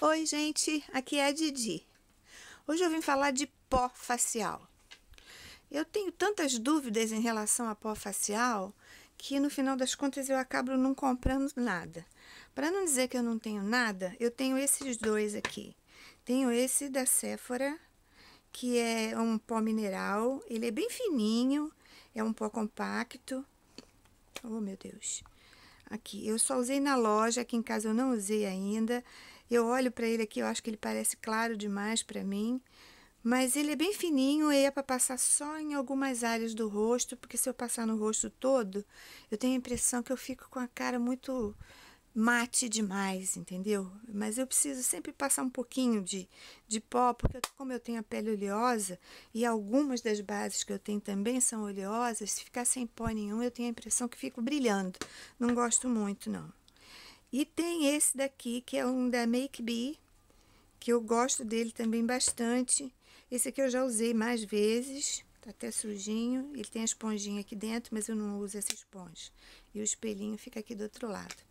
Oi, gente, aqui é a Didi. Hoje eu vim falar de pó facial. Eu tenho tantas dúvidas em relação a pó facial que no final das contas eu acabo não comprando nada. Para não dizer que eu não tenho nada, eu tenho esses dois aqui. Tenho esse da Sephora, que é um pó mineral, ele é bem fininho, é um pó compacto. Oh, meu Deus. Aqui, eu só usei na loja, aqui em casa eu não usei ainda. Eu olho para ele aqui, eu acho que ele parece claro demais para mim. Mas ele é bem fininho e é para passar só em algumas áreas do rosto, porque se eu passar no rosto todo, eu tenho a impressão que eu fico com a cara muito mate demais, entendeu? Mas eu preciso sempre passar um pouquinho de, de pó, porque como eu tenho a pele oleosa e algumas das bases que eu tenho também são oleosas, se ficar sem pó nenhum, eu tenho a impressão que fico brilhando. Não gosto muito, não. E tem esse daqui, que é um da Make Be que eu gosto dele também bastante. Esse aqui eu já usei mais vezes, tá até sujinho. Ele tem a esponjinha aqui dentro, mas eu não uso essa esponja. E o espelhinho fica aqui do outro lado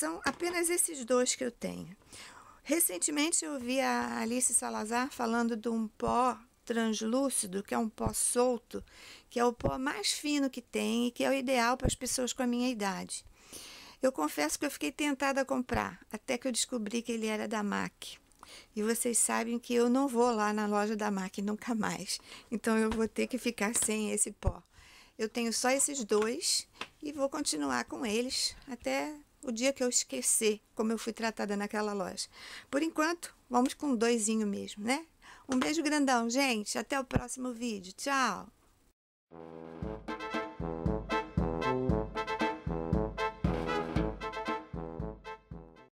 são apenas esses dois que eu tenho. Recentemente eu vi a Alice Salazar falando de um pó translúcido, que é um pó solto, que é o pó mais fino que tem e que é o ideal para as pessoas com a minha idade. Eu confesso que eu fiquei tentada a comprar, até que eu descobri que ele era da MAC. E vocês sabem que eu não vou lá na loja da MAC nunca mais. Então eu vou ter que ficar sem esse pó. Eu tenho só esses dois e vou continuar com eles até o dia que eu esquecer como eu fui tratada naquela loja. Por enquanto, vamos com um doisinho mesmo, né? Um beijo grandão, gente. Até o próximo vídeo. Tchau!